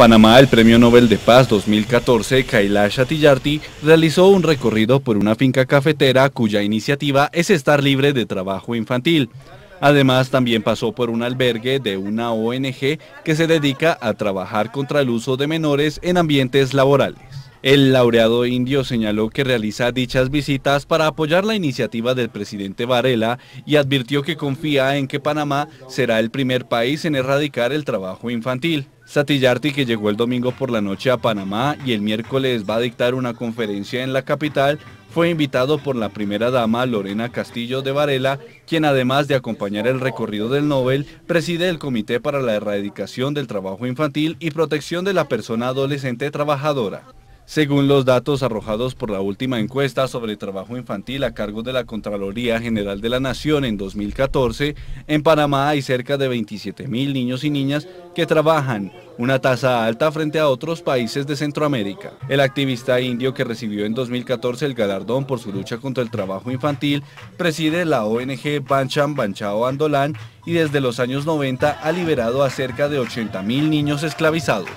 Panamá, el Premio Nobel de Paz 2014, Kailash Atillarty, realizó un recorrido por una finca cafetera cuya iniciativa es estar libre de trabajo infantil. Además, también pasó por un albergue de una ONG que se dedica a trabajar contra el uso de menores en ambientes laborales. El laureado indio señaló que realiza dichas visitas para apoyar la iniciativa del presidente Varela y advirtió que confía en que Panamá será el primer país en erradicar el trabajo infantil. Satillarti, que llegó el domingo por la noche a Panamá y el miércoles va a dictar una conferencia en la capital, fue invitado por la primera dama Lorena Castillo de Varela, quien además de acompañar el recorrido del Nobel, preside el Comité para la Erradicación del Trabajo Infantil y Protección de la Persona Adolescente Trabajadora según los datos arrojados por la última encuesta sobre trabajo infantil a cargo de la Contraloría General de la Nación en 2014, en Panamá hay cerca de 27.000 niños y niñas que trabajan, una tasa alta frente a otros países de Centroamérica. El activista indio que recibió en 2014 el galardón por su lucha contra el trabajo infantil preside la ONG Bancham Banchao Andolán y desde los años 90 ha liberado a cerca de 80.000 niños esclavizados.